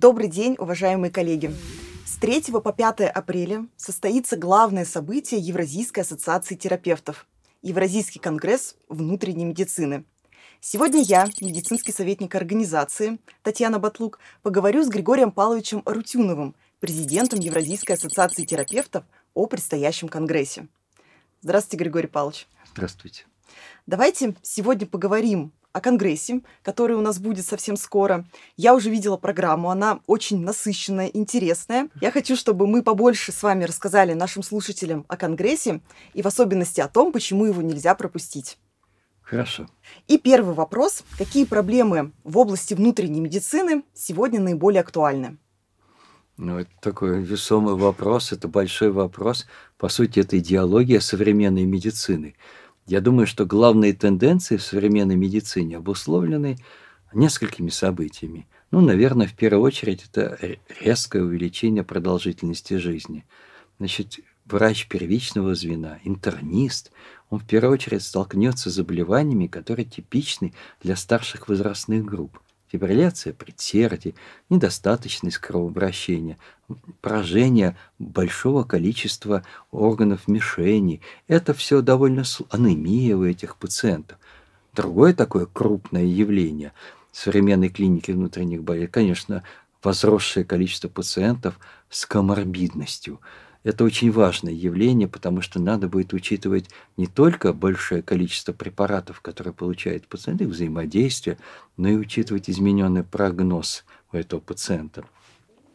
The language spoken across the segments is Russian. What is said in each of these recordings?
Добрый день, уважаемые коллеги! С 3 по 5 апреля состоится главное событие Евразийской ассоциации терапевтов – Евразийский конгресс внутренней медицины. Сегодня я, медицинский советник организации Татьяна Батлук, поговорю с Григорием Павловичем Рутюновым, президентом Евразийской ассоциации терапевтов о предстоящем конгрессе. Здравствуйте, Григорий Павлович. Здравствуйте. Давайте сегодня поговорим о конгрессе, который у нас будет совсем скоро. Я уже видела программу, она очень насыщенная, интересная. Я хочу, чтобы мы побольше с вами рассказали нашим слушателям о конгрессе и в особенности о том, почему его нельзя пропустить. Хорошо. И первый вопрос. Какие проблемы в области внутренней медицины сегодня наиболее актуальны? Ну, это такой весомый вопрос, это большой вопрос. По сути, это идеология современной медицины – я думаю, что главные тенденции в современной медицине обусловлены несколькими событиями. Ну, наверное, в первую очередь это резкое увеличение продолжительности жизни. Значит, врач первичного звена, интернист, он в первую очередь столкнется с заболеваниями, которые типичны для старших возрастных групп фибрилляция предсердий, недостаточность кровообращения, поражение большого количества органов мишени. Это все довольно анемия у этих пациентов. Другое такое крупное явление современной клиники внутренних болезней, конечно, возросшее количество пациентов с коморбидностью – это очень важное явление, потому что надо будет учитывать не только большое количество препаратов, которые получают пациент, их взаимодействие, но и учитывать измененный прогноз у этого пациента.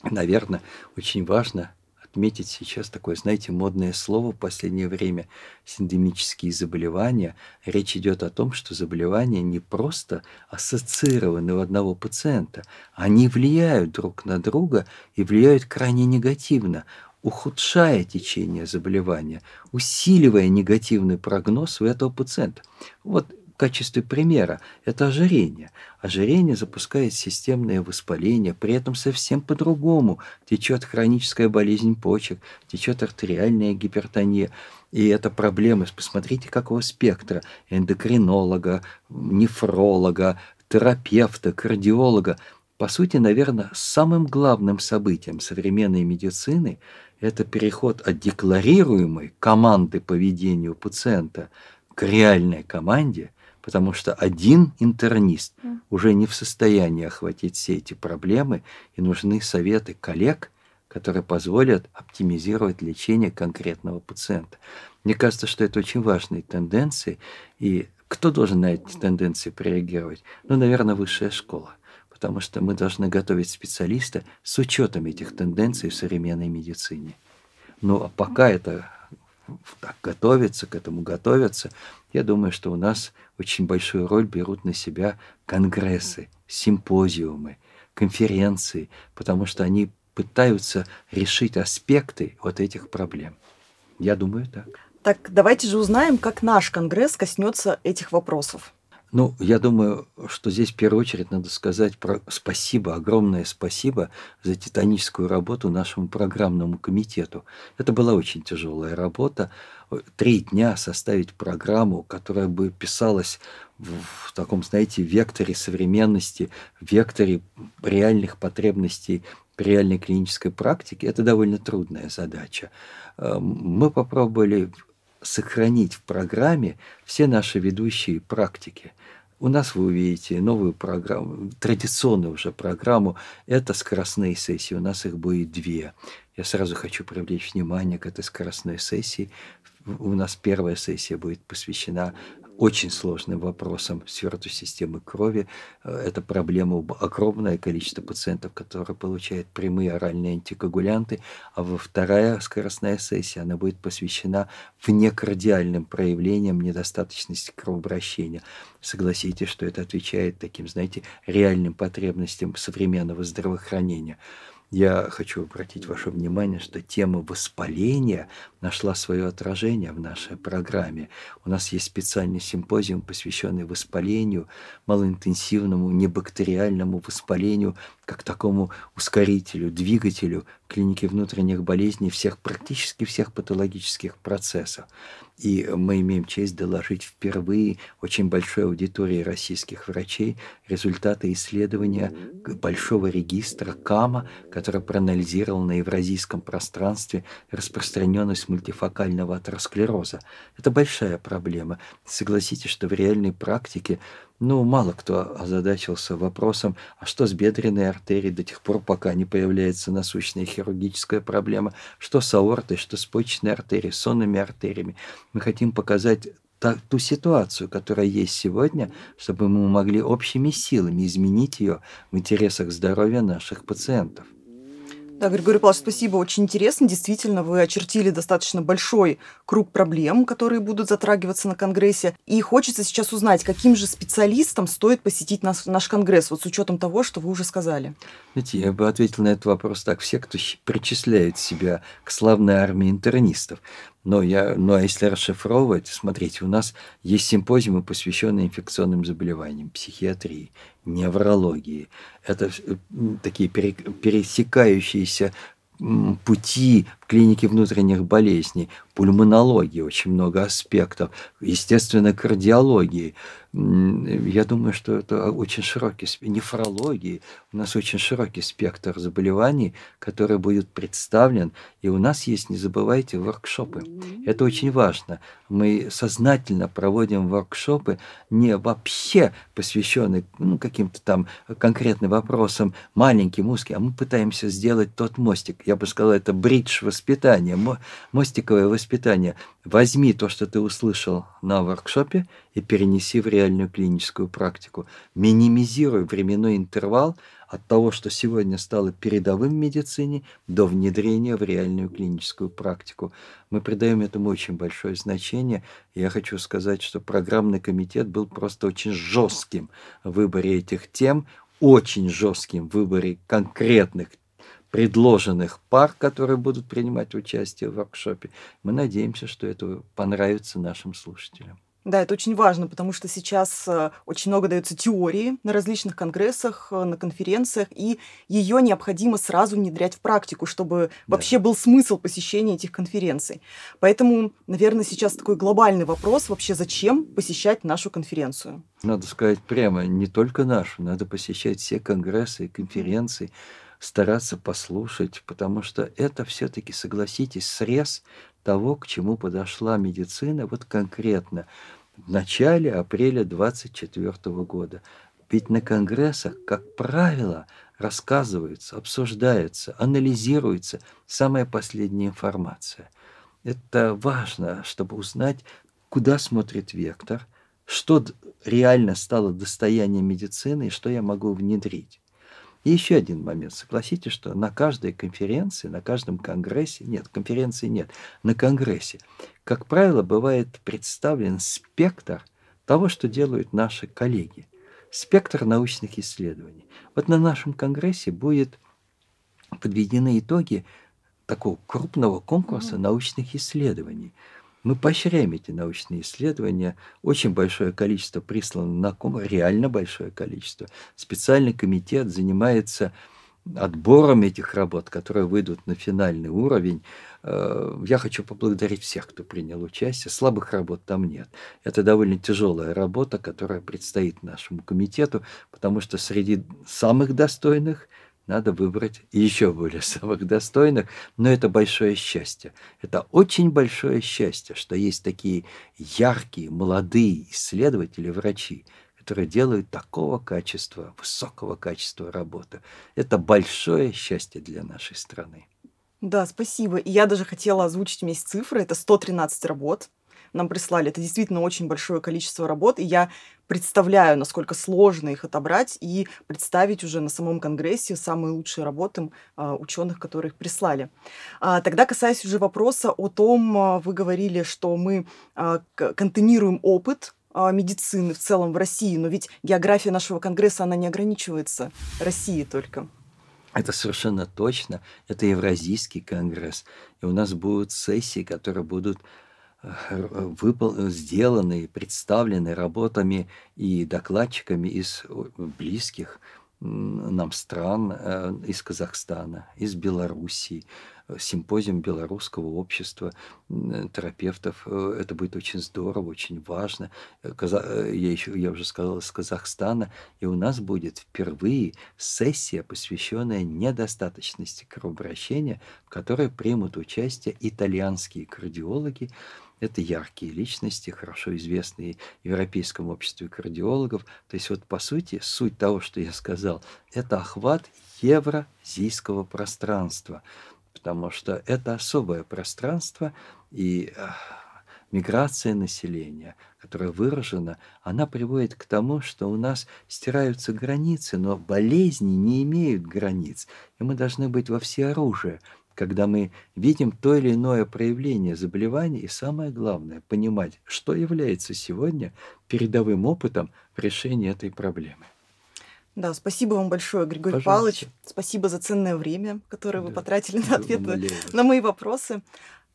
Наверное, очень важно отметить сейчас такое, знаете, модное слово в последнее время – синдемические заболевания. Речь идет о том, что заболевания не просто ассоциированы у одного пациента, они влияют друг на друга и влияют крайне негативно ухудшая течение заболевания, усиливая негативный прогноз у этого пациента. Вот в качестве примера это ожирение. Ожирение запускает системное воспаление, при этом совсем по-другому течет хроническая болезнь почек, течет артериальная гипертония. И это проблемы, посмотрите, какого спектра эндокринолога, нефролога, терапевта, кардиолога. По сути, наверное, самым главным событием современной медицины – это переход от декларируемой команды поведению пациента к реальной команде, потому что один интернист уже не в состоянии охватить все эти проблемы, и нужны советы коллег, которые позволят оптимизировать лечение конкретного пациента. Мне кажется, что это очень важные тенденции, и кто должен на эти тенденции реагировать? Ну, наверное, высшая школа потому что мы должны готовить специалиста с учетом этих тенденций в современной медицине. Ну, а пока это так готовится, к этому готовятся, я думаю, что у нас очень большую роль берут на себя конгрессы, симпозиумы, конференции, потому что они пытаются решить аспекты вот этих проблем. Я думаю так. Так давайте же узнаем, как наш Конгресс коснется этих вопросов. Ну, я думаю, что здесь в первую очередь надо сказать про спасибо, огромное спасибо за титаническую работу нашему программному комитету. Это была очень тяжелая работа. Три дня составить программу, которая бы писалась в, в таком, знаете, векторе современности, векторе реальных потребностей реальной клинической практики, это довольно трудная задача. Эм, мы попробовали сохранить в программе все наши ведущие практики. У нас вы увидите новую программу, традиционную уже программу. Это скоростные сессии. У нас их будет две. Я сразу хочу привлечь внимание к этой скоростной сессии. У нас первая сессия будет посвящена очень сложным вопросом сверху системы крови. Э, это проблема огромное количество пациентов, которые получают прямые оральные антикоагулянты, а во вторая скоростная сессия, она будет посвящена внекардиальным проявлениям недостаточности кровообращения. Согласитесь, что это отвечает таким, знаете, реальным потребностям современного здравоохранения я хочу обратить ваше внимание, что тема воспаления нашла свое отражение в нашей программе. У нас есть специальный симпозиум, посвященный воспалению, малоинтенсивному, небактериальному воспалению, как такому ускорителю, двигателю клиники внутренних болезней всех, практически всех патологических процессов. И мы имеем честь доложить впервые очень большой аудитории российских врачей результаты исследования большого регистра КАМА, который проанализировал на евразийском пространстве распространенность мультифокального атеросклероза. Это большая проблема. Согласитесь, что в реальной практике ну, мало кто озадачился вопросом, а что с бедренной артерией до тех пор, пока не появляется насущная хирургическая проблема, что с аортой, что с почечной артерией, сонными артериями. Мы хотим показать ту ситуацию, которая есть сегодня, чтобы мы могли общими силами изменить ее в интересах здоровья наших пациентов. Да, Григорий Павлович, спасибо, очень интересно. Действительно, вы очертили достаточно большой круг проблем, которые будут затрагиваться на Конгрессе. И хочется сейчас узнать, каким же специалистам стоит посетить нас, наш Конгресс, вот с учетом того, что вы уже сказали. Знаете, я бы ответил на этот вопрос так. Все, кто причисляет себя к славной армии интернистов, но, я, ну а если расшифровывать, смотрите, у нас есть симпозиумы, посвященные инфекционным заболеваниям, психиатрии, неврологии. Это такие пересекающиеся пути в клинике внутренних болезней, пульмонологии, очень много аспектов, естественно, кардиологии – я думаю, что это очень широкий нефрологии. У нас очень широкий спектр заболеваний, который будет представлен. И у нас есть, не забывайте, воркшопы. Это очень важно. Мы сознательно проводим воркшопы, не вообще посвященные ну, каким-то там конкретным вопросам, маленьким, узким, а мы пытаемся сделать тот мостик. Я бы сказал, это бридж воспитания, мостиковое воспитание. Возьми то, что ты услышал на воркшопе, и перенеси в реальность реальную клиническую практику, минимизируя временной интервал от того, что сегодня стало передовым в медицине, до внедрения в реальную клиническую практику. Мы придаем этому очень большое значение. Я хочу сказать, что программный комитет был просто очень жестким в выборе этих тем, очень жестким в выборе конкретных предложенных пар, которые будут принимать участие в воркшопе. Мы надеемся, что это понравится нашим слушателям. Да, это очень важно, потому что сейчас э, очень много дается теории на различных конгрессах, э, на конференциях, и ее необходимо сразу внедрять в практику, чтобы да. вообще был смысл посещения этих конференций. Поэтому, наверное, сейчас такой глобальный вопрос вообще, зачем посещать нашу конференцию? Надо сказать прямо, не только нашу, надо посещать все конгрессы и конференции. Mm-hmm стараться послушать, потому что это все-таки, согласитесь, срез того, к чему подошла медицина, вот конкретно в начале апреля 24 года. Ведь на конгрессах, как правило, рассказывается, обсуждается, анализируется самая последняя информация. Это важно, чтобы узнать, куда смотрит вектор, что реально стало достоянием медицины и что я могу внедрить. И еще один момент. Согласитесь, что на каждой конференции, на каждом конгрессе, нет, конференции нет, на конгрессе, как правило, бывает представлен спектр того, что делают наши коллеги, спектр научных исследований. Вот на нашем конгрессе будет подведены итоги такого крупного конкурса научных исследований – мы поощряем эти научные исследования. Очень большое количество прислано на ком, реально большое количество. Специальный комитет занимается отбором этих работ, которые выйдут на финальный уровень. Э, я хочу поблагодарить всех, кто принял участие. Слабых работ там нет. Это довольно тяжелая работа, которая предстоит нашему комитету, потому что среди самых достойных – надо выбрать еще более самых достойных, но это большое счастье. Это очень большое счастье, что есть такие яркие, молодые исследователи, врачи, которые делают такого качества, высокого качества работы. Это большое счастье для нашей страны. Да, спасибо. И я даже хотела озвучить вместе цифры. Это 113 работ, нам прислали. Это действительно очень большое количество работ, и я представляю, насколько сложно их отобрать и представить уже на самом Конгрессе самые лучшие работы а, ученых, которые их прислали. А, тогда, касаясь уже вопроса о том, а, вы говорили, что мы контейнируем опыт медицины в целом в России, но ведь география нашего Конгресса, она не ограничивается Россией только. Это совершенно точно. Это Евразийский конгресс. И у нас будут сессии, которые будут выпол... Э, сделаны, представлены работами и докладчиками из близких нам стран, э, из Казахстана, из Белоруссии, симпозиум белорусского общества терапевтов. Э, это будет очень здорово, очень важно. Я, еще, я уже сказал, из Казахстана. И у нас будет впервые сессия, посвященная недостаточности кровообращения, в которой примут участие итальянские кардиологи, это яркие личности, хорошо известные Европейскому обществу кардиологов. То есть вот по сути, суть того, что я сказал, это охват евразийского пространства, потому что это особое пространство, и э, миграция населения, которая выражена, она приводит к тому, что у нас стираются границы, но болезни не имеют границ, и мы должны быть во всеоружие когда мы видим то или иное проявление заболевания, и самое главное, понимать, что является сегодня передовым опытом в решении этой проблемы. Да, спасибо вам большое, Григорий Пожалуйста. Павлович. Спасибо за ценное время, которое да. вы потратили на ответы на мои вопросы.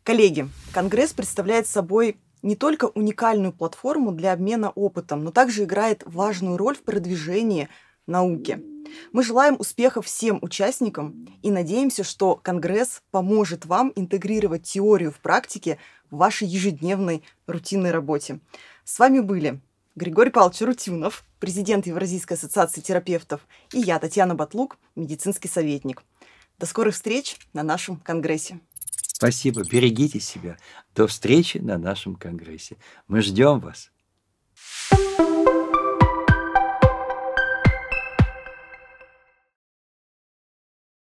Коллеги, Конгресс представляет собой не только уникальную платформу для обмена опытом, но также играет важную роль в продвижении науки. Мы желаем успеха всем участникам и надеемся, что Конгресс поможет вам интегрировать теорию в практике в вашей ежедневной рутинной работе. С вами были Григорий Павлович Рутюнов, президент Евразийской ассоциации терапевтов, и я, Татьяна Батлук, медицинский советник. До скорых встреч на нашем Конгрессе. Спасибо, берегите себя. До встречи на нашем Конгрессе. Мы ждем вас.